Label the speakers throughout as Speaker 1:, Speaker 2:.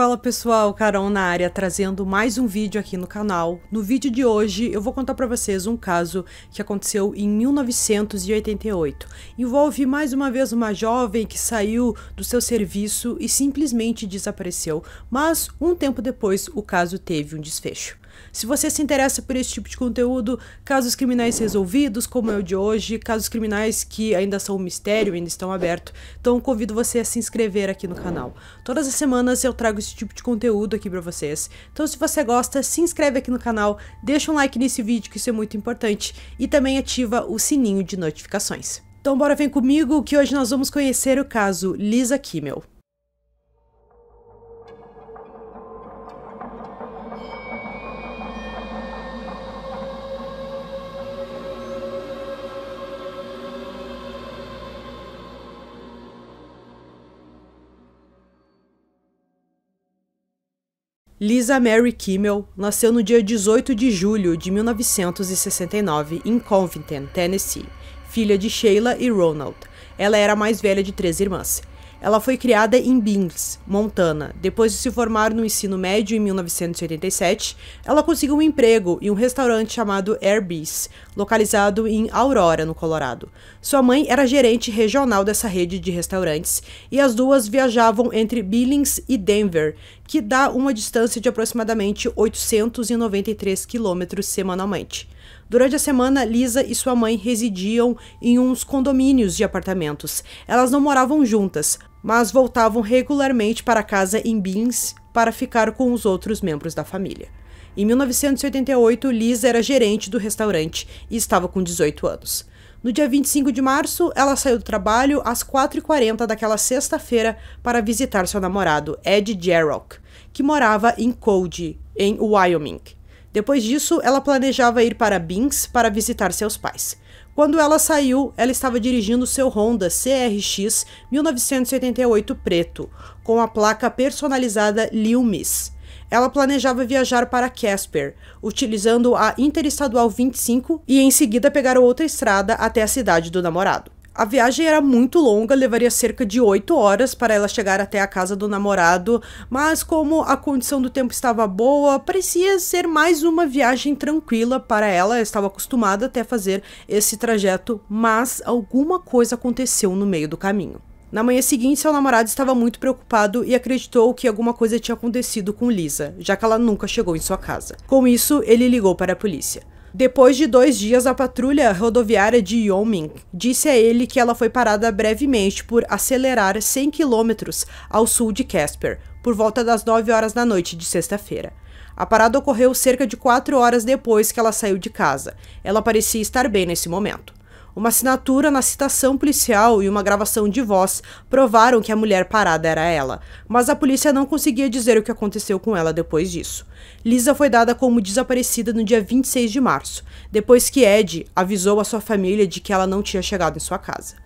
Speaker 1: Fala pessoal, Carol na área trazendo mais um vídeo aqui no canal. No vídeo de hoje eu vou contar para vocês um caso que aconteceu em 1988. Envolve mais uma vez uma jovem que saiu do seu serviço e simplesmente desapareceu, mas um tempo depois o caso teve um desfecho. Se você se interessa por esse tipo de conteúdo, casos criminais resolvidos, como é o de hoje, casos criminais que ainda são um mistério, ainda estão abertos, então convido você a se inscrever aqui no canal. Todas as semanas eu trago esse tipo de conteúdo aqui para vocês. Então se você gosta, se inscreve aqui no canal, deixa um like nesse vídeo que isso é muito importante e também ativa o sininho de notificações. Então bora vem comigo que hoje nós vamos conhecer o caso Lisa Kimmel. Lisa Mary Kimmel nasceu no dia 18 de julho de 1969 em Covington, Tennessee, filha de Sheila e Ronald. Ela era a mais velha de três irmãs. Ela foi criada em Bings, Montana. Depois de se formar no ensino médio em 1987, ela conseguiu um emprego em um restaurante chamado Airbus, localizado em Aurora, no Colorado. Sua mãe era gerente regional dessa rede de restaurantes e as duas viajavam entre Billings e Denver, que dá uma distância de aproximadamente 893 quilômetros semanalmente. Durante a semana, Lisa e sua mãe residiam em uns condomínios de apartamentos. Elas não moravam juntas, mas voltavam regularmente para casa em Beans para ficar com os outros membros da família. Em 1988, Lisa era gerente do restaurante e estava com 18 anos. No dia 25 de março, ela saiu do trabalho às 4h40 daquela sexta-feira para visitar seu namorado, Ed Jarrock, que morava em Cody, em Wyoming. Depois disso, ela planejava ir para Binks para visitar seus pais. Quando ela saiu, ela estava dirigindo seu Honda CRX 1988 preto, com a placa personalizada Lil Miss. Ela planejava viajar para Casper, utilizando a Interestadual 25 e em seguida pegar outra estrada até a cidade do namorado. A viagem era muito longa, levaria cerca de 8 horas para ela chegar até a casa do namorado, mas como a condição do tempo estava boa, parecia ser mais uma viagem tranquila para ela, ela estava acostumada até fazer esse trajeto, mas alguma coisa aconteceu no meio do caminho. Na manhã seguinte, seu namorado estava muito preocupado e acreditou que alguma coisa tinha acontecido com Lisa, já que ela nunca chegou em sua casa. Com isso, ele ligou para a polícia. Depois de dois dias, a patrulha rodoviária de Yoming disse a ele que ela foi parada brevemente por acelerar 100 quilômetros ao sul de Casper, por volta das 9 horas da noite de sexta-feira. A parada ocorreu cerca de quatro horas depois que ela saiu de casa. Ela parecia estar bem nesse momento. Uma assinatura na citação policial e uma gravação de voz provaram que a mulher parada era ela, mas a polícia não conseguia dizer o que aconteceu com ela depois disso. Lisa foi dada como desaparecida no dia 26 de março, depois que Ed avisou a sua família de que ela não tinha chegado em sua casa.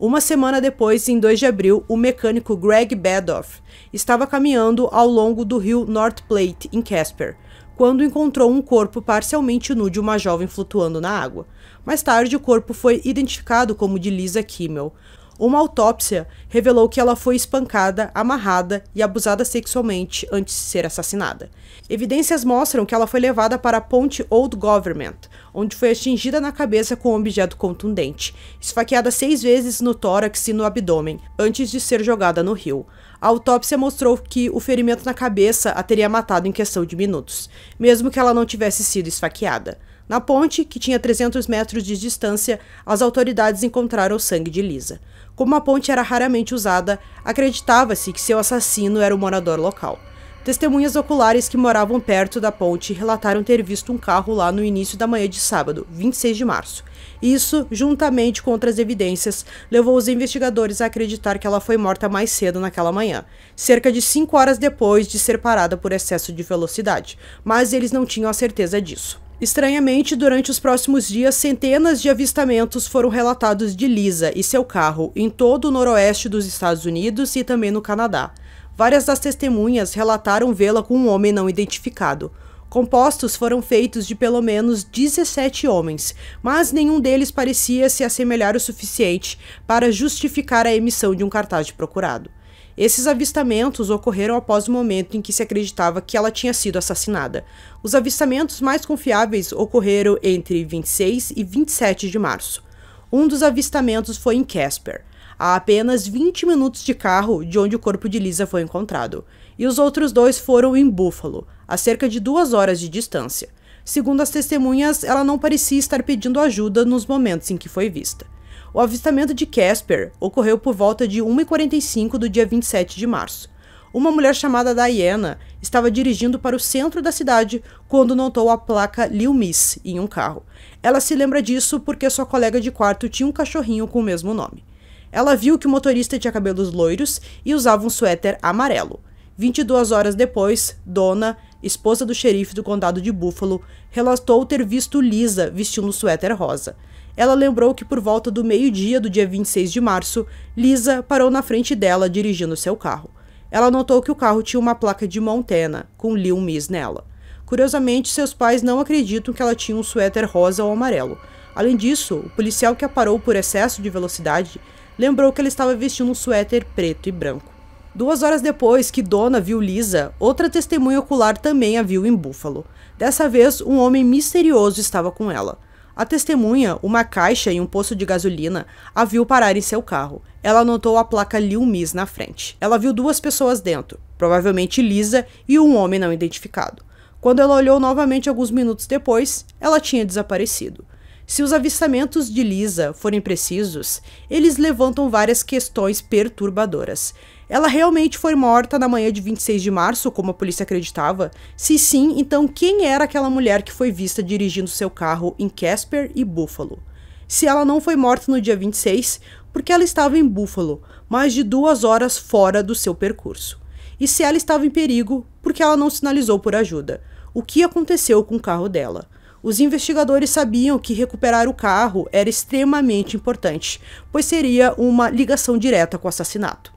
Speaker 1: Uma semana depois, em 2 de abril, o mecânico Greg Bedoff estava caminhando ao longo do rio North Platte, em Casper, quando encontrou um corpo parcialmente nu de uma jovem flutuando na água. Mais tarde, o corpo foi identificado como de Lisa Kimmel. Uma autópsia revelou que ela foi espancada, amarrada e abusada sexualmente antes de ser assassinada. Evidências mostram que ela foi levada para a ponte Old Government, onde foi atingida na cabeça com um objeto contundente, esfaqueada seis vezes no tórax e no abdômen, antes de ser jogada no rio. A autópsia mostrou que o ferimento na cabeça a teria matado em questão de minutos, mesmo que ela não tivesse sido esfaqueada. Na ponte, que tinha 300 metros de distância, as autoridades encontraram o sangue de Lisa. Como a ponte era raramente usada, acreditava-se que seu assassino era um morador local. Testemunhas oculares que moravam perto da ponte relataram ter visto um carro lá no início da manhã de sábado, 26 de março. Isso, juntamente com outras evidências, levou os investigadores a acreditar que ela foi morta mais cedo naquela manhã, cerca de cinco horas depois de ser parada por excesso de velocidade, mas eles não tinham a certeza disso. Estranhamente, durante os próximos dias, centenas de avistamentos foram relatados de Lisa e seu carro em todo o noroeste dos Estados Unidos e também no Canadá. Várias das testemunhas relataram vê-la com um homem não identificado. Compostos foram feitos de pelo menos 17 homens, mas nenhum deles parecia se assemelhar o suficiente para justificar a emissão de um cartaz de procurado. Esses avistamentos ocorreram após o momento em que se acreditava que ela tinha sido assassinada. Os avistamentos mais confiáveis ocorreram entre 26 e 27 de março. Um dos avistamentos foi em Casper a apenas 20 minutos de carro de onde o corpo de Lisa foi encontrado, e os outros dois foram em Buffalo, a cerca de duas horas de distância. Segundo as testemunhas, ela não parecia estar pedindo ajuda nos momentos em que foi vista. O avistamento de Casper ocorreu por volta de 1h45 do dia 27 de março. Uma mulher chamada Diana estava dirigindo para o centro da cidade quando notou a placa Lil Miss em um carro. Ela se lembra disso porque sua colega de quarto tinha um cachorrinho com o mesmo nome. Ela viu que o motorista tinha cabelos loiros e usava um suéter amarelo. 22 horas depois, Dona, esposa do xerife do condado de Buffalo, relatou ter visto Lisa vestindo um suéter rosa. Ela lembrou que por volta do meio-dia do dia 26 de março, Lisa parou na frente dela dirigindo seu carro. Ela notou que o carro tinha uma placa de Montana, com Lil Miss nela. Curiosamente, seus pais não acreditam que ela tinha um suéter rosa ou amarelo. Além disso, o policial que a parou por excesso de velocidade lembrou que ela estava vestindo um suéter preto e branco. Duas horas depois que Dona viu Lisa, outra testemunha ocular também a viu em Buffalo. Dessa vez, um homem misterioso estava com ela. A testemunha, uma caixa e um poço de gasolina, a viu parar em seu carro. Ela notou a placa Lil Miss na frente. Ela viu duas pessoas dentro, provavelmente Lisa e um homem não identificado. Quando ela olhou novamente alguns minutos depois, ela tinha desaparecido. Se os avistamentos de Lisa forem precisos, eles levantam várias questões perturbadoras. Ela realmente foi morta na manhã de 26 de março, como a polícia acreditava? Se sim, então quem era aquela mulher que foi vista dirigindo seu carro em Casper e Buffalo? Se ela não foi morta no dia 26, porque ela estava em Buffalo, mais de duas horas fora do seu percurso. E se ela estava em perigo, porque ela não sinalizou por ajuda? O que aconteceu com o carro dela? Os investigadores sabiam que recuperar o carro era extremamente importante, pois seria uma ligação direta com o assassinato.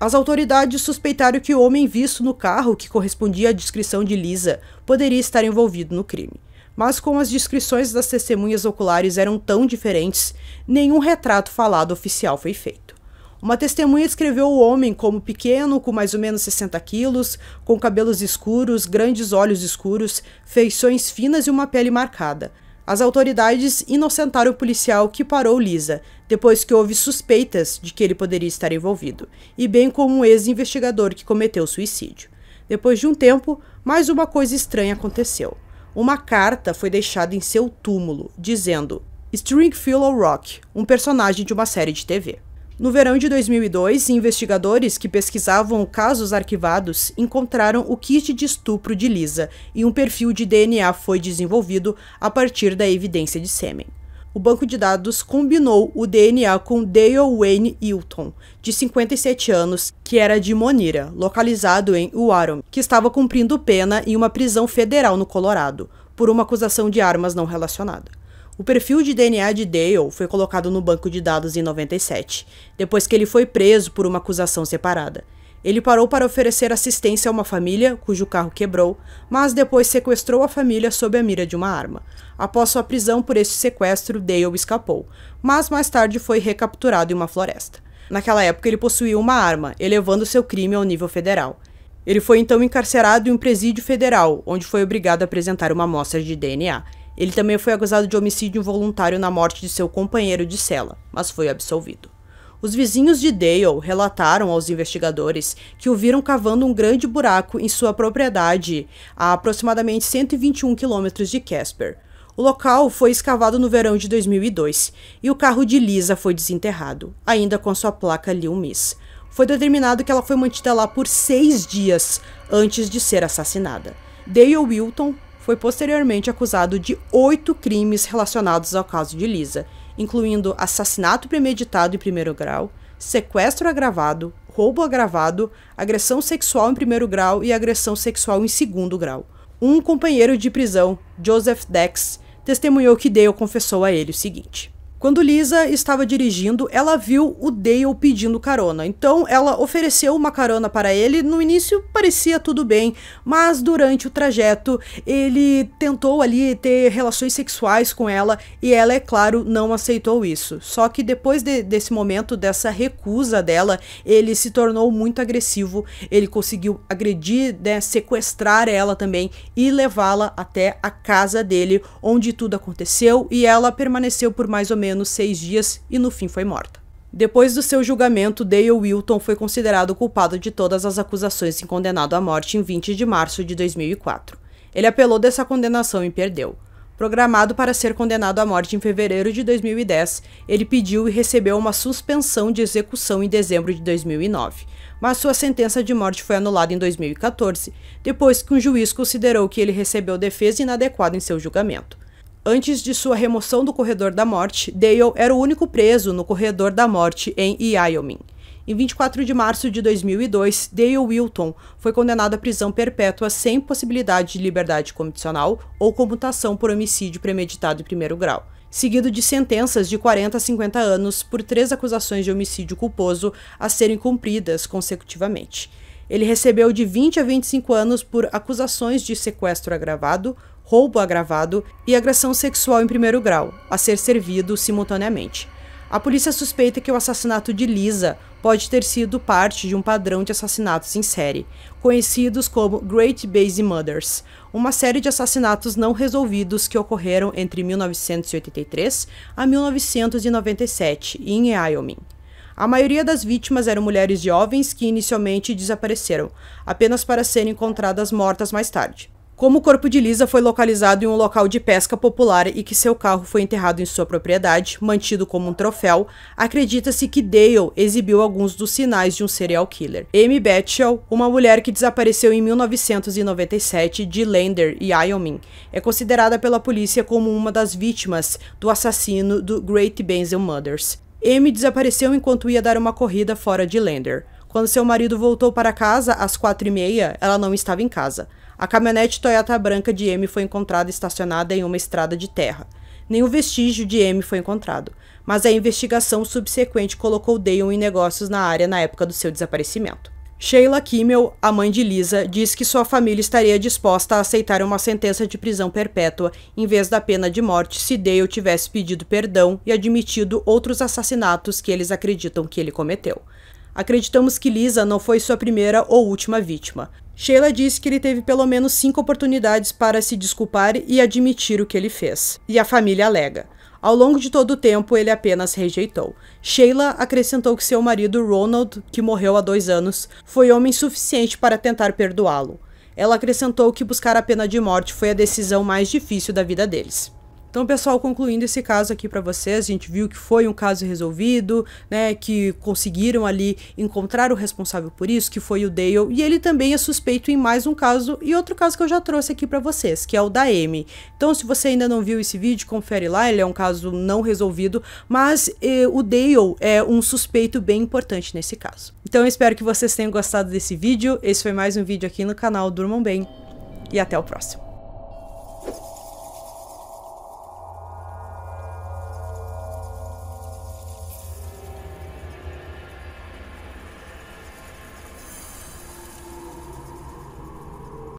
Speaker 1: As autoridades suspeitaram que o homem visto no carro, que correspondia à descrição de Lisa, poderia estar envolvido no crime. Mas como as descrições das testemunhas oculares eram tão diferentes, nenhum retrato falado oficial foi feito. Uma testemunha descreveu o homem como pequeno, com mais ou menos 60 quilos, com cabelos escuros, grandes olhos escuros, feições finas e uma pele marcada. As autoridades inocentaram o policial que parou Lisa, depois que houve suspeitas de que ele poderia estar envolvido, e bem como um ex-investigador que cometeu suicídio. Depois de um tempo, mais uma coisa estranha aconteceu. Uma carta foi deixada em seu túmulo, dizendo Stringfellow Rock, um personagem de uma série de TV. No verão de 2002, investigadores que pesquisavam casos arquivados encontraram o kit de estupro de Lisa e um perfil de DNA foi desenvolvido a partir da evidência de sêmen. O banco de dados combinou o DNA com Dale Wayne Hilton, de 57 anos, que era de Monira, localizado em Warren, que estava cumprindo pena em uma prisão federal no Colorado, por uma acusação de armas não relacionada. O perfil de DNA de Dale foi colocado no banco de dados em 97, depois que ele foi preso por uma acusação separada. Ele parou para oferecer assistência a uma família cujo carro quebrou, mas depois sequestrou a família sob a mira de uma arma. Após sua prisão por esse sequestro, Dale escapou, mas mais tarde foi recapturado em uma floresta. Naquela época, ele possuía uma arma, elevando seu crime ao nível federal. Ele foi então encarcerado em um presídio federal, onde foi obrigado a apresentar uma amostra de DNA. Ele também foi acusado de homicídio involuntário na morte de seu companheiro de cela, mas foi absolvido. Os vizinhos de Dale relataram aos investigadores que o viram cavando um grande buraco em sua propriedade, a aproximadamente 121 quilômetros de Casper. O local foi escavado no verão de 2002 e o carro de Lisa foi desenterrado, ainda com sua placa Lil Miss. Foi determinado que ela foi mantida lá por seis dias antes de ser assassinada. Dale Wilton, foi posteriormente acusado de oito crimes relacionados ao caso de Lisa, incluindo assassinato premeditado em primeiro grau, sequestro agravado, roubo agravado, agressão sexual em primeiro grau e agressão sexual em segundo grau. Um companheiro de prisão, Joseph Dex, testemunhou que Dale confessou a ele o seguinte. Quando Lisa estava dirigindo, ela viu o Dale pedindo carona, então ela ofereceu uma carona para ele. No início parecia tudo bem, mas durante o trajeto ele tentou ali ter relações sexuais com ela e ela, é claro, não aceitou isso. Só que depois de, desse momento, dessa recusa dela, ele se tornou muito agressivo, ele conseguiu agredir, né, sequestrar ela também e levá-la até a casa dele, onde tudo aconteceu e ela permaneceu por mais ou menos menos seis dias e no fim foi morta. Depois do seu julgamento, Dale Wilton foi considerado culpado de todas as acusações e condenado à morte em 20 de março de 2004. Ele apelou dessa condenação e perdeu. Programado para ser condenado à morte em fevereiro de 2010, ele pediu e recebeu uma suspensão de execução em dezembro de 2009, mas sua sentença de morte foi anulada em 2014, depois que um juiz considerou que ele recebeu defesa inadequada em seu julgamento. Antes de sua remoção do Corredor da Morte, Dale era o único preso no Corredor da Morte em Wyoming. Em 24 de março de 2002, Dale Wilton foi condenado à prisão perpétua sem possibilidade de liberdade condicional ou comutação por homicídio premeditado em primeiro grau, seguido de sentenças de 40 a 50 anos por três acusações de homicídio culposo a serem cumpridas consecutivamente. Ele recebeu de 20 a 25 anos por acusações de sequestro agravado, roubo agravado e agressão sexual em primeiro grau, a ser servido simultaneamente. A polícia suspeita que o assassinato de Lisa pode ter sido parte de um padrão de assassinatos em série, conhecidos como Great Basie Murders, uma série de assassinatos não resolvidos que ocorreram entre 1983 a 1997 em Wyoming. A maioria das vítimas eram mulheres jovens que inicialmente desapareceram, apenas para serem encontradas mortas mais tarde. Como o corpo de Lisa foi localizado em um local de pesca popular e que seu carro foi enterrado em sua propriedade, mantido como um troféu, acredita-se que Dale exibiu alguns dos sinais de um serial killer. Amy Batchel, uma mulher que desapareceu em 1997 de Lander, Wyoming, é considerada pela polícia como uma das vítimas do assassino do Great Benzel Murders. Amy desapareceu enquanto ia dar uma corrida fora de Lander. Quando seu marido voltou para casa às quatro e meia, ela não estava em casa. A caminhonete Toyota branca de M foi encontrada estacionada em uma estrada de terra. Nenhum vestígio de M foi encontrado, mas a investigação subsequente colocou Dayon em negócios na área na época do seu desaparecimento. Sheila Kimmel, a mãe de Lisa, diz que sua família estaria disposta a aceitar uma sentença de prisão perpétua em vez da pena de morte se Dale tivesse pedido perdão e admitido outros assassinatos que eles acreditam que ele cometeu. Acreditamos que Lisa não foi sua primeira ou última vítima. Sheila disse que ele teve pelo menos cinco oportunidades para se desculpar e admitir o que ele fez. E a família alega. Ao longo de todo o tempo, ele apenas rejeitou. Sheila acrescentou que seu marido Ronald, que morreu há dois anos, foi homem suficiente para tentar perdoá-lo. Ela acrescentou que buscar a pena de morte foi a decisão mais difícil da vida deles. Então, pessoal, concluindo esse caso aqui para vocês, a gente viu que foi um caso resolvido, né, que conseguiram ali encontrar o responsável por isso, que foi o Dale, e ele também é suspeito em mais um caso e outro caso que eu já trouxe aqui para vocês, que é o da Amy. Então, se você ainda não viu esse vídeo, confere lá, ele é um caso não resolvido, mas eh, o Dale é um suspeito bem importante nesse caso. Então, eu espero que vocês tenham gostado desse vídeo. Esse foi mais um vídeo aqui no canal Durmam Bem e até o próximo.